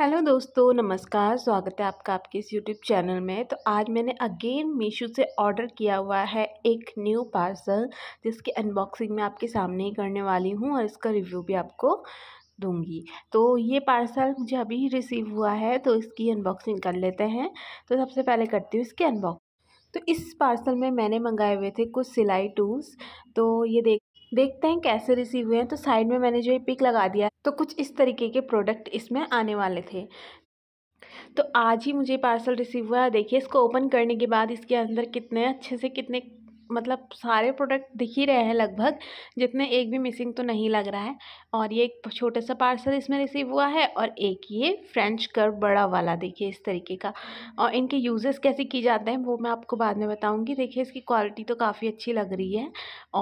Hello दोस्तों नमस्कार स्वागत है आपका आपके इस यूट्यूब चैनल में तो आज मैंने अगेन मीशो से ऑर्डर किया हुआ है एक न्यू पार्सल जिसकी अनबॉक्सिंग मैं आपके सामने ही करने वाली हूँ और इसका रिव्यू भी आपको दूंगी तो ये पार्सल मुझे अभी ही रिसीव हुआ है तो इसकी अनबॉक्सिंग कर लेते हैं तो सबसे पहले करती हूँ इसकी अनबॉक्स तो इस पार्सल में मैंने मंगाए हुए थे कुछ सिलाई टूल्स तो ये देख देखते हैं कैसे रिसीव हुए हैं तो साइड में मैंने जो ये पिक लगा दिया तो कुछ इस तरीके के प्रोडक्ट इसमें आने वाले थे तो आज ही मुझे पार्सल रिसीव हुआ है देखिए इसको ओपन करने के बाद इसके अंदर कितने अच्छे से कितने मतलब सारे प्रोडक्ट दिख ही रहे हैं लगभग जितने एक भी मिसिंग तो नहीं लग रहा है और ये एक छोटा सा पार्सल इसमें रिसीव हुआ है और एक ये फ्रेंच कर्व बड़ा वाला देखिए इस तरीके का और इनके यूजेस कैसे किए जाते हैं वो मैं आपको बाद में बताऊँगी देखिए इसकी क्वालिटी तो काफ़ी अच्छी लग रही है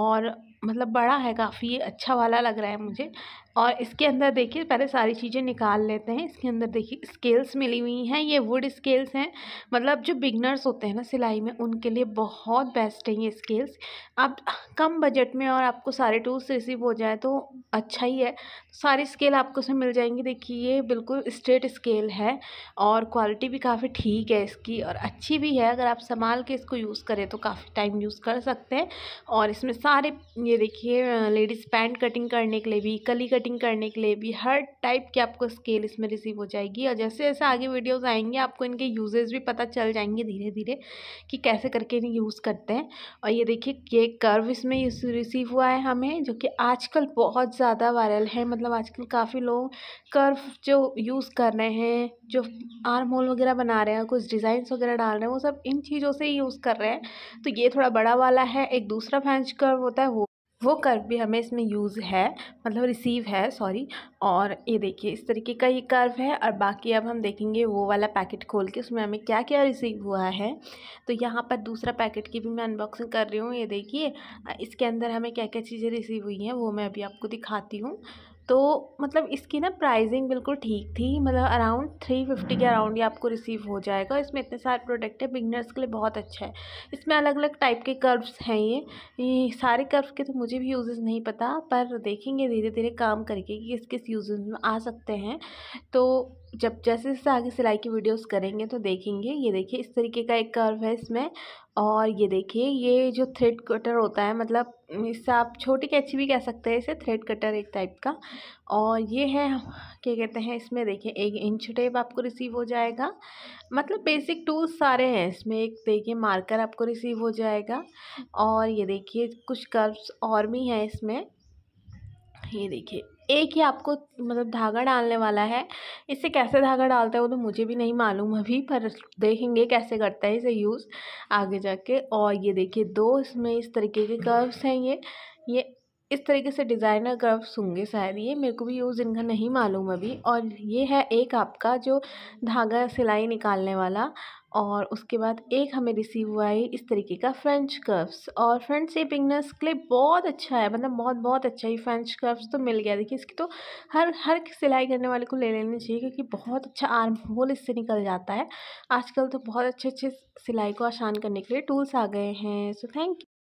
और मतलब बड़ा है काफ़ी ये अच्छा वाला लग रहा है मुझे और इसके अंदर देखिए पहले सारी चीज़ें निकाल लेते हैं इसके अंदर देखिए स्केल्स मिली हुई हैं ये वुड स्केल्स हैं मतलब जो बिगनर्स होते हैं ना सिलाई में उनके लिए बहुत बेस्ट है ये स्केल्स आप कम बजट में और आपको सारे टूल्स रिसीव हो जाए तो अच्छा ही है सारी स्केल आपको उसमें मिल जाएंगी देखिए ये बिल्कुल स्ट्रेट स्केल है और क्वालिटी भी काफ़ी ठीक है इसकी और अच्छी भी है अगर आप संभाल के इसको यूज़ करें तो काफ़ी टाइम यूज़ कर सकते हैं और इसमें सारे ये देखिए लेडीज़ पैंट कटिंग करने के लिए भी कली कटिंग करने के लिए भी हर टाइप की आपको स्केल इसमें रिसीव हो जाएगी और जैसे जैसे आगे वीडियोस आएंगे आपको इनके यूजेज भी पता चल जाएंगे धीरे धीरे कि कैसे करके इन्हें यूज़ करते हैं और ये देखिए ये कर्व इसमें रिसीव हुआ है हमें जो कि आजकल बहुत ज़्यादा वायरल है मतलब आजकल काफ़ी लोग कर्व जो यूज़ कर रहे हैं जो आर्म होल वगैरह बना रहे हैं कुछ डिज़ाइंस वगैरह डाल रहे हैं वो सब इन चीज़ों से ही यूज़ कर रहे हैं तो ये थोड़ा बड़ा वाला है एक दूसरा फैंस कर्व होता है वो वो कर्व भी हमें इसमें यूज़ है मतलब रिसीव है सॉरी और ये देखिए इस तरीके का ये कर्व है और बाकी अब हम देखेंगे वो वाला पैकेट खोल के उसमें हमें क्या क्या रिसीव हुआ है तो यहाँ पर दूसरा पैकेट की भी मैं अनबॉक्सिंग कर रही हूँ ये देखिए इसके अंदर हमें क्या क्या चीज़ें रिसीव हुई हैं वो मैं अभी आपको दिखाती हूँ तो मतलब इसकी ना प्राइसिंग बिल्कुल ठीक थी मतलब अराउंड थ्री फिफ्टी के अराउंड हम्म। ये आपको रिसीव हो जाएगा इसमें इतने सारे प्रोडक्ट है बिगनर्स के लिए बहुत अच्छा है इसमें अलग अलग टाइप के कर्व्स हैं ये ये सारे कर्व के तो मुझे भी यूजेस नहीं पता पर देखेंगे धीरे धीरे काम करके कि किस किस यूजेस में आ सकते हैं तो जब जैसे जैसे आगे सिलाई की वीडियोस करेंगे तो देखेंगे ये देखिए इस तरीके का एक कर्व है इसमें और ये देखिए ये जो थ्रेड कटर होता है मतलब इससे आप छोटी कैची भी कह सकते हैं इसे थ्रेड कटर एक टाइप का और ये है क्या कहते हैं इसमें देखिए एक इंच टेप आपको रिसीव हो जाएगा मतलब बेसिक टूल्स सारे हैं इसमें एक देखिए मार्कर आपको रिसीव हो जाएगा और ये देखिए कुछ कर्व्स और भी हैं इसमें ये देखिए एक ही आपको मतलब धागा डालने वाला है इससे कैसे धागा डालता है वो तो मुझे भी नहीं मालूम अभी पर देखेंगे कैसे करता है इसे यूज़ आगे जाके और ये देखिए दो इसमें इस तरीके के कर्व्स हैं ये ये इस तरीके से डिज़ाइनर ग्राफ्स होंगे शायद ये मेरे को भी यूज़ इनका नहीं मालूम अभी और ये है एक आपका जो धागा सिलाई निकालने वाला और उसके बाद एक हमें रिसीव हुआ है इस तरीके का फ्रेंच कर्व्स और फ्रेंड्स ये पिंगनेस के लिए बहुत अच्छा है मतलब बहुत बहुत अच्छा ही फ्रेंच कर्व्स तो मिल गया देखिए इसकी तो हर हर सिलाई करने वाले को ले लेनी चाहिए क्योंकि बहुत अच्छा आर्म होल इससे निकल जाता है आजकल तो बहुत अच्छे अच्छे सिलाई को आसान करने के लिए टूल्स आ गए हैं सो थैंक यू